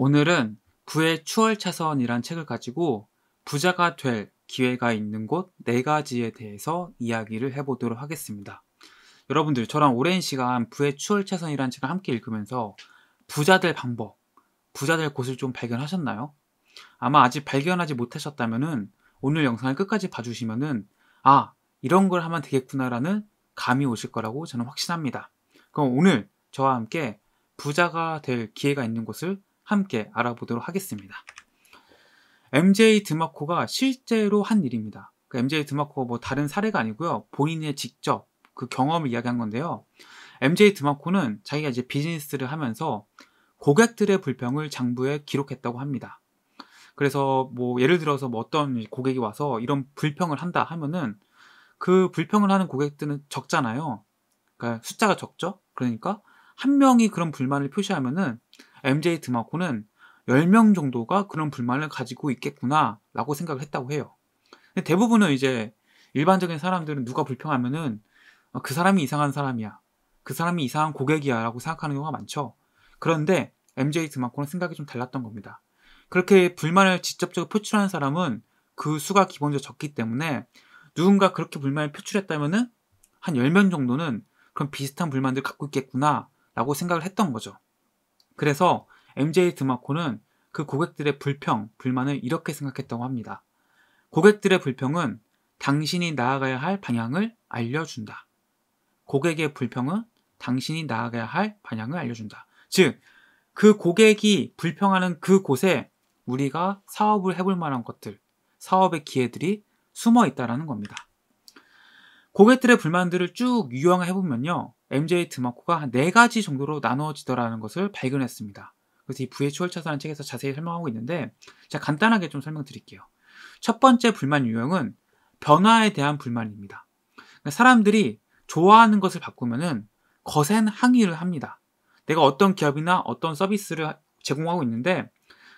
오늘은 구의 추월차선이란 책을 가지고 부자가 될 기회가 있는 곳 네 가지에 대해서 이야기를 해보도록 하겠습니다. 여러분들 저랑 오랜 시간 부의 추월차선이란 책을 함께 읽으면서 부자 될 방법, 부자 될 곳을 좀 발견하셨나요? 아마 아직 발견하지 못하셨다면은 오늘 영상을 끝까지 봐주시면은 아 이런 걸 하면 되겠구나라는 감이 오실 거라고 저는 확신합니다. 그럼 오늘 저와 함께 부자가 될 기회가 있는 곳을 함께 알아보도록 하겠습니다. MJ 드마코가 실제로 한 일입니다. 그 MJ 드마코가 뭐 다른 사례가 아니고요. 본인의 직접 그 경험을 이야기한 건데요. MJ 드마코는 자기가 이제 비즈니스를 하면서 고객들의 불평을 장부에 기록했다고 합니다. 그래서 뭐 예를 들어서 뭐 어떤 고객이 와서 이런 불평을 한다 하면은 그 불평을 하는 고객들은 적잖아요. 그러니까 숫자가 적죠. 그러니까 한 명이 그런 불만을 표시하면은 MJ 드마코는 10명 정도가 그런 불만을 가지고 있겠구나라고 생각을 했다고 해요. 대부분은 이제 일반적인 사람들은 누가 불평하면은 어, 그 사람이 이상한 사람이야. 그 사람이 이상한 고객이야 라고 생각하는 경우가 많죠. 그런데 MJ 드마코는 생각이 좀 달랐던 겁니다. 그렇게 불만을 직접적으로 표출하는 사람은 그 수가 기본적으로 적기 때문에 누군가 그렇게 불만을 표출했다면한 10명 정도는 그런 비슷한 불만들 을 갖고 있겠구나 라고 생각을 했던 거죠. 그래서 MJ 드마코는 그 고객들의 불평, 불만을 이렇게 생각했다고 합니다. 고객들의 불평은 당신이 나아가야 할 방향을 알려준다. 고객의 불평은 당신이 나아가야 할 방향을 알려준다. 즉, 그 고객이 불평하는 그곳에 우리가 사업을 해볼 만한 것들, 사업의 기회들이 숨어 있다라는 겁니다. 고객들의 불만들을 쭉 유형해보면요. MJ 드마코가 4가지 정도로 나누어지더라는 것을 발견했습니다. 그래서 이 부해추월 차사라는 책에서 자세히 설명하고 있는데 제가 간단하게 좀 설명드릴게요. 첫 번째 불만 유형은 변화에 대한 불만입니다. 그러니까 사람들이 좋아하는 것을 바꾸면은 거센 항의를 합니다. 내가 어떤 기업이나 어떤 서비스를 제공하고 있는데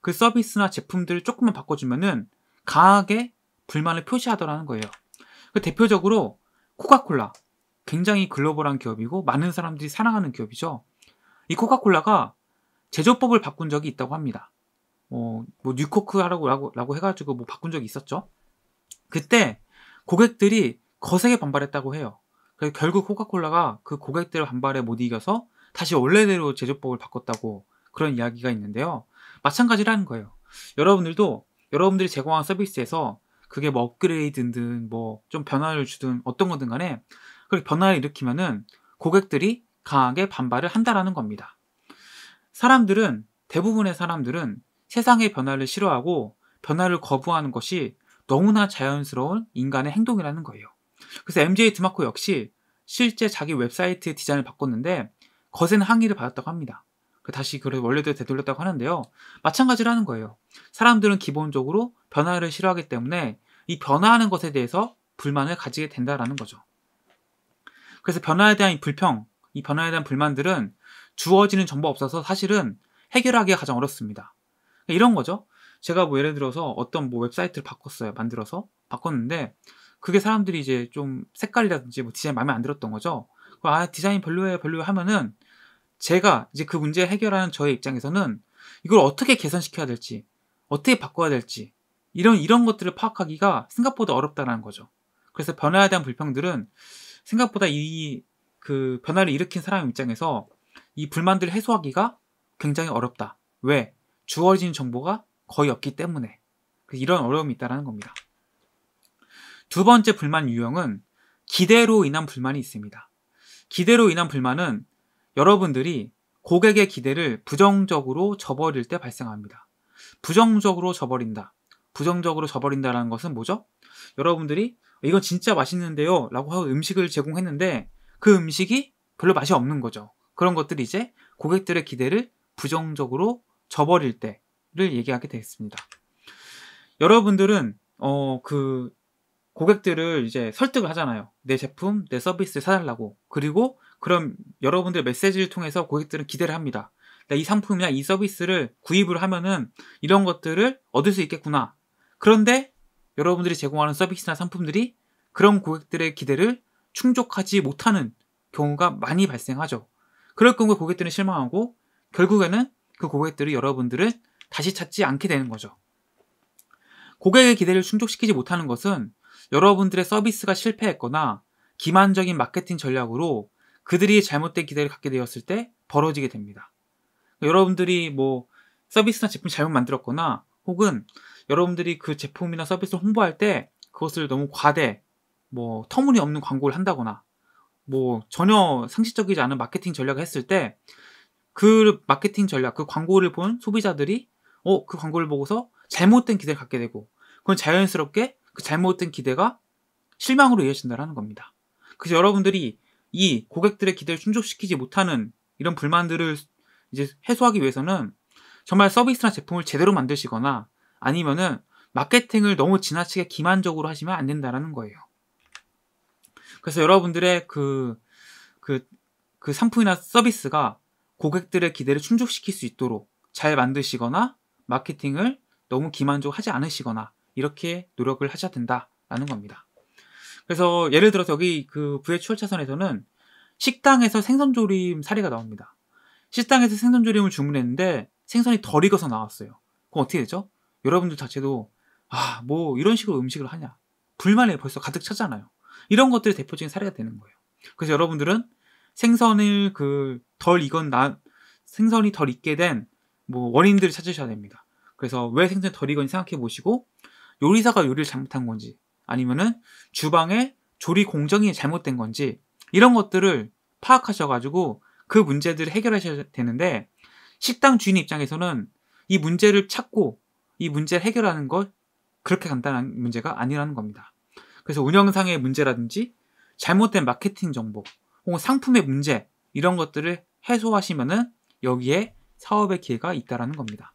그 서비스나 제품들을 조금만 바꿔주면은 강하게 불만을 표시하더라는 거예요. 그 대표적으로 코카콜라, 굉장히 글로벌한 기업이고 많은 사람들이 사랑하는 기업이죠. 이 코카콜라가 제조법을 바꾼 적이 있다고 합니다. 어, 뭐 뉴코크라고 라고, 라고 해가지고 뭐 바꾼 적이 있었죠. 그때 고객들이 거세게 반발했다고 해요. 그래서 결국 코카콜라가 그 고객들의 반발에 못 이겨서 다시 원래대로 제조법을 바꿨다고 그런 이야기가 있는데요. 마찬가지라는 거예요. 여러분들도 여러분들이 제공한 서비스에서 그게 뭐 업그레이드든 뭐 좀 변화를 주든 어떤 거든 간에 그렇게 변화를 일으키면은 고객들이 강하게 반발을 한다라는 겁니다. 사람들은 대부분의 사람들은 세상의 변화를 싫어하고 변화를 거부하는 것이 너무나 자연스러운 인간의 행동이라는 거예요. 그래서 MJ 드마코 역시 실제 자기 웹사이트의 디자인을 바꿨는데 거센 항의를 받았다고 합니다. 그 다시 그걸 원래대로 되돌렸다고 하는데요. 마찬가지라는 거예요. 사람들은 기본적으로 변화를 싫어하기 때문에 이 변화하는 것에 대해서 불만을 가지게 된다라는 거죠. 그래서 변화에 대한 이 불평, 이 변화에 대한 불만들은 주어지는 정보 없어서 사실은 해결하기가 가장 어렵습니다. 그러니까 이런 거죠. 제가 뭐 예를 들어서 어떤 뭐 웹사이트를 바꿨어요. 만들어서 바꿨는데 그게 사람들이 이제 좀 색깔이라든지 뭐 디자인 마음에 안 들었던 거죠. 아 디자인 별로예요, 별로 하면은 제가 이제 그 문제 해결하는 저의 입장에서는 이걸 어떻게 개선시켜야 될지, 어떻게 바꿔야 될지 이런 이런 것들을 파악하기가 생각보다 어렵다는 거죠. 그래서 변화에 대한 불평들은 생각보다 이 그 변화를 일으킨 사람 입장에서 이 불만들을 해소하기가 굉장히 어렵다. 왜? 주어진 정보가 거의 없기 때문에 이런 어려움이 있다는 겁니다. 두 번째 불만 유형은 기대로 인한 불만이 있습니다. 기대로 인한 불만은 여러분들이 고객의 기대를 부정적으로 저버릴 때 발생합니다. 부정적으로 저버린다. 부정적으로 저버린다라는 것은 뭐죠? 여러분들이 이건 진짜 맛있는데요. 라고 하고 음식을 제공했는데 그 음식이 별로 맛이 없는 거죠. 그런 것들이 이제 고객들의 기대를 부정적으로 저버릴 때를 얘기하게 되겠습니다. 여러분들은 어 그 고객들을 이제 설득을 하잖아요. 내 제품, 내 서비스를 사달라고. 그리고 그럼 여러분들 메시지를 통해서 고객들은 기대를 합니다. 이 상품이나 이 서비스를 구입을 하면은 이런 것들을 얻을 수 있겠구나. 그런데 여러분들이 제공하는 서비스나 상품들이 그런 고객들의 기대를 충족하지 못하는 경우가 많이 발생하죠. 그럴 경우에 고객들은 실망하고 결국에는 그 고객들이 여러분들을 다시 찾지 않게 되는 거죠. 고객의 기대를 충족시키지 못하는 것은 여러분들의 서비스가 실패했거나 기만적인 마케팅 전략으로 그들이 잘못된 기대를 갖게 되었을 때 벌어지게 됩니다. 여러분들이 뭐 서비스나 제품 잘못 만들었거나 혹은 여러분들이 그 제품이나 서비스를 홍보할 때 그것을 너무 과대, 뭐 터무니없는 광고를 한다거나 뭐 전혀 상식적이지 않은 마케팅 전략을 했을 때 그 마케팅 전략, 그 광고를 본 소비자들이 어, 그 광고를 보고서 잘못된 기대를 갖게 되고 그건 자연스럽게 그 잘못된 기대가 실망으로 이어진다는 겁니다. 그래서 여러분들이 이 고객들의 기대를 충족시키지 못하는 이런 불만들을 이제 해소하기 위해서는 정말 서비스나 제품을 제대로 만드시거나 아니면은 마케팅을 너무 지나치게 기만적으로 하시면 안 된다라는 거예요. 그래서 여러분들의 그, 그, 그 상품이나 서비스가 고객들의 기대를 충족시킬 수 있도록 잘 만드시거나 마케팅을 너무 기만적으로 하지 않으시거나 이렇게 노력을 하셔야 된다라는 겁니다. 그래서 예를 들어서 여기 그 부의 추월차선에서는 식당에서 생선조림 사례가 나옵니다. 식당에서 생선조림을 주문했는데 생선이 덜 익어서 나왔어요. 그럼 어떻게 되죠? 여러분들 자체도 아, 뭐 이런 식으로 음식을 하냐. 불만에 벌써 가득 차잖아요. 이런 것들이 대표적인 사례가 되는 거예요. 그래서 여러분들은 생선을 그 덜 익은 난 생선이 덜 익게 된 뭐 원인들을 찾으셔야 됩니다. 그래서 왜 생선이 덜 익은지 생각해 보시고 요리사가 요리를 잘못한 건지 아니면은 주방에 조리 공정이 잘못된 건지 이런 것들을 파악하셔가지고 그 문제들을 해결하셔야 되는데 식당 주인 입장에서는 이 문제를 찾고 이 문제를 해결하는 것 그렇게 간단한 문제가 아니라는 겁니다. 그래서 운영상의 문제라든지 잘못된 마케팅 정보 혹은 상품의 문제 이런 것들을 해소하시면은 여기에 사업의 기회가 있다라는 겁니다.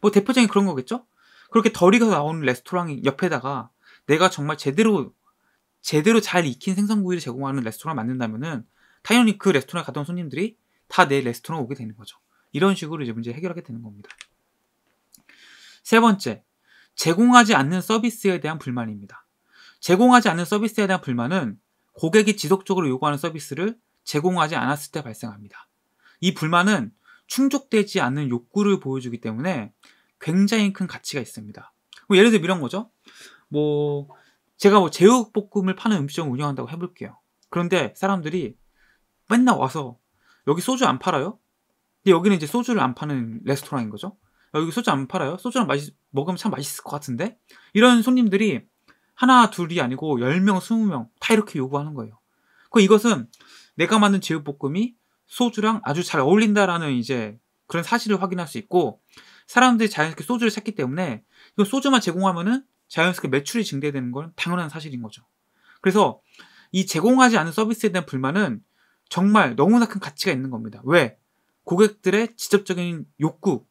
뭐 대표적인 그런 거겠죠? 그렇게 덜익어 나오는 레스토랑 옆에다가 내가 정말 제대로 제대로 잘 익힌 생선구이를 제공하는 레스토랑 만든다면은 당연히 그 레스토랑 에 가던 손님들이 다 내 레스토랑 오게 되는 거죠. 이런 식으로 이제 문제 해결하게 되는 겁니다. 세 번째, 제공하지 않는 서비스에 대한 불만입니다. 제공하지 않는 서비스에 대한 불만은 고객이 지속적으로 요구하는 서비스를 제공하지 않았을 때 발생합니다. 이 불만은 충족되지 않는 욕구를 보여주기 때문에 굉장히 큰 가치가 있습니다. 뭐 예를 들면 이런 거죠. 뭐 제가 뭐 제육볶음을 파는 음식점을 운영한다고 해볼게요. 그런데 사람들이 맨날 와서 여기 소주 안 팔아요? 근데 여기는 이제 소주를 안 파는 레스토랑인 거죠. 아, 여기 소주 안 팔아요? 소주랑 맛있, 먹으면 참 맛있을 것 같은데? 이런 손님들이 하나, 둘이 아니고 10명, 20명 다 이렇게 요구하는 거예요. 그 이것은 내가 만든 제육볶음이 소주랑 아주 잘 어울린다라는 이제 그런 사실을 확인할 수 있고 사람들이 자연스럽게 소주를 샀기 때문에 이거 소주만 제공하면은 자연스럽게 매출이 증대되는 건 당연한 사실인 거죠. 그래서 이 제공하지 않은 서비스에 대한 불만은 정말 너무나 큰 가치가 있는 겁니다. 왜? 고객들의 직접적인 욕구,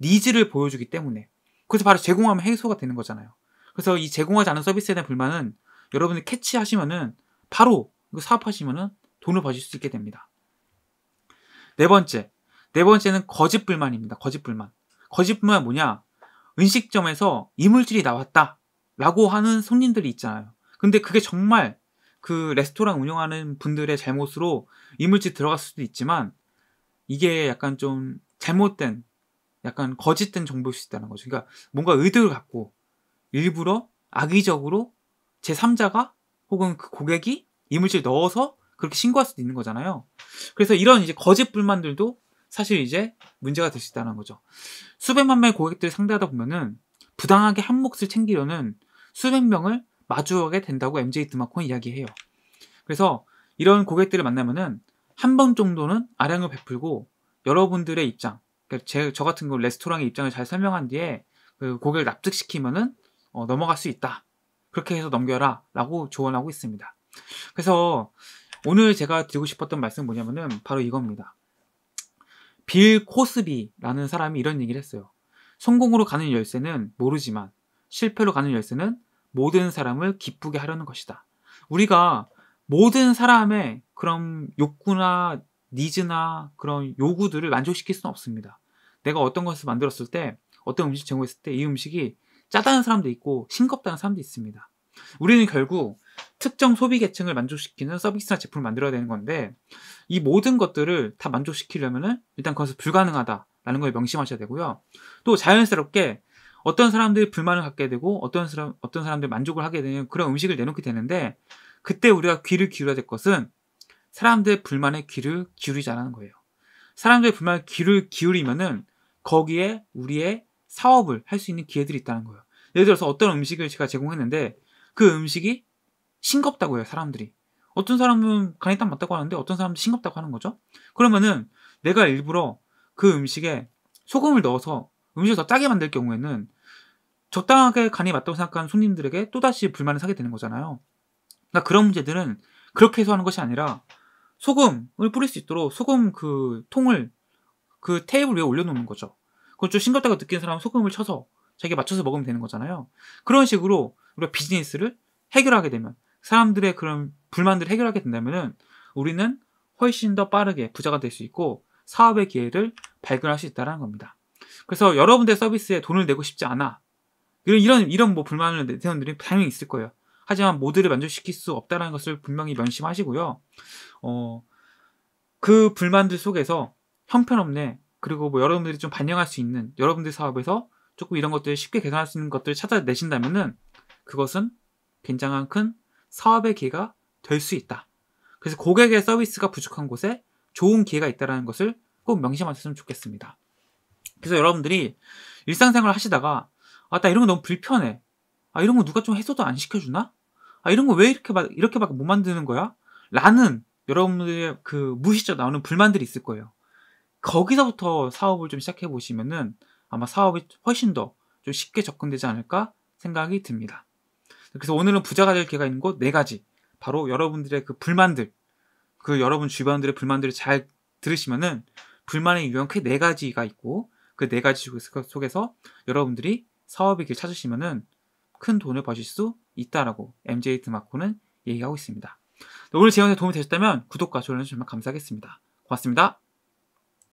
니즈를 보여주기 때문에 그래서 바로 제공하면 해소가 되는 거잖아요. 그래서 이 제공하지 않은 서비스에 대한 불만은 여러분이 캐치하시면은 바로 그 사업하시면은 돈을 버실 수 있게 됩니다. 네 번째, 네 번째는 거짓 불만입니다. 거짓 불만. 거짓 불만 뭐냐? 음식점에서 이물질이 나왔다라고 하는 손님들이 있잖아요. 근데 그게 정말 그 레스토랑 운영하는 분들의 잘못으로 이물질 들어갈 수도 있지만 이게 약간 좀 잘못된 약간 거짓된 정보일 수 있다는 거죠. 그러니까 뭔가 의도를 갖고 일부러 악의적으로 제3자가 혹은 그 고객이 이물질 넣어서 그렇게 신고할 수도 있는 거잖아요. 그래서 이런 이제 거짓 불만들도 사실 이제 문제가 될 수 있다는 거죠. 수백만 명의 고객들을 상대하다 보면은 부당하게 한 몫을 챙기려는 수백 명을 마주하게 된다고 MJ 드마콘 이야기해요. 그래서 이런 고객들을 만나면은 한 번 정도는 아량을 베풀고 여러분들의 입장, 그 제, 저 같은 경 레스토랑의 입장을 잘 설명한 뒤에 그 고객을 납득시키면은 어, 넘어갈 수 있다. 그렇게 해서 넘겨라. 라고 조언하고 있습니다. 그래서 오늘 제가 드리고 싶었던 말씀은 뭐냐면은 바로 이겁니다. 빌 코스비라는 사람이 이런 얘기를 했어요. 성공으로 가는 열쇠는 모르지만 실패로 가는 열쇠는 모든 사람을 기쁘게 하려는 것이다. 우리가 모든 사람의 그런 욕구나 니즈나 그런 요구들을 만족시킬 수는 없습니다. 내가 어떤 것을 만들었을 때 어떤 음식 제공했을 때 이 음식이 짜다는 사람도 있고 싱겁다는 사람도 있습니다. 우리는 결국 특정 소비 계층을 만족시키는 서비스나 제품을 만들어야 되는 건데 이 모든 것들을 다만족시키려면 일단 그것은 불가능하다라는 걸 명심하셔야 되고요. 또 자연스럽게 어떤 사람들이 불만을 갖게 되고 어떤 사람 어떤 사람들 만족을 하게 되는 그런 음식을 내놓게 되는데 그때 우리가 귀를 기울여야 될 것은 사람들의 불만에 귀를 기울이자라는 거예요. 사람들의 불만에 귀를 기울이면은 거기에 우리의 사업을 할 수 있는 기회들이 있다는 거예요. 예를 들어서 어떤 음식을 제가 제공했는데 그 음식이 싱겁다고 해요, 사람들이. 어떤 사람은 간이 딱 맞다고 하는데 어떤 사람은 싱겁다고 하는 거죠. 그러면은 내가 일부러 그 음식에 소금을 넣어서 음식을 더 짜게 만들 경우에는 적당하게 간이 맞다고 생각하는 손님들에게 또다시 불만을 사게 되는 거잖아요. 그러니까 그런 문제들은 그렇게 해소 하는 것이 아니라 소금을 뿌릴 수 있도록 소금 그 통을 그 테이블 위에 올려놓는 거죠. 그건 좀 싱겁다고 느낀 사람은 소금을 쳐서 자기가 맞춰서 먹으면 되는 거잖아요. 그런 식으로 우리가 비즈니스를 해결하게 되면 사람들의 그런 불만들을 해결하게 된다면은 우리는 훨씬 더 빠르게 부자가 될 수 있고 사업의 기회를 발견할 수 있다는 겁니다. 그래서 여러분들의 서비스에 돈을 내고 싶지 않아. 이런, 이런, 이런 뭐 불만을 내는 분들이 당연히 있을 거예요. 하지만 모두를 만족시킬 수 없다는 것을 분명히 명심하시고요. 어, 그 불만들 속에서 형편없네. 그리고 뭐 여러분들이 좀 반영할 수 있는 여러분들 사업에서 조금 이런 것들 쉽게 계산할 수 있는 것들을 찾아내신다면은 그것은 굉장한 큰 사업의 기회가 될 수 있다. 그래서 고객의 서비스가 부족한 곳에 좋은 기회가 있다는 것을 꼭 명심하셨으면 좋겠습니다. 그래서 여러분들이 일상생활 을 하시다가 아나 이런 거 너무 불편해. 아 이런 거 누가 좀 해소도 안 시켜주나? 아 이런 거 왜 이렇게 이렇게밖에 못 만드는 거야? 라는 여러분들의 그 무시적 나오는 불만들이 있을 거예요. 거기서부터 사업을 좀 시작해 보시면은 아마 사업이 훨씬 더 좀 쉽게 접근되지 않을까 생각이 듭니다. 그래서 오늘은 부자가 될 기회가 있는 곳 네 가지. 바로 여러분들의 그 불만들, 그 여러분 주변들의 불만들을 잘 들으시면은 불만의 유형 크게 네 가지가 있고 그 네 가지 속에서 여러분들이 사업의 길 찾으시면은 큰 돈을 버실 수 있다라고 MJ 드마코는 얘기하고 있습니다. 오늘 제영상 도움이 되셨다면 구독과 좋아요 정말 감사하겠습니다. 고맙습니다.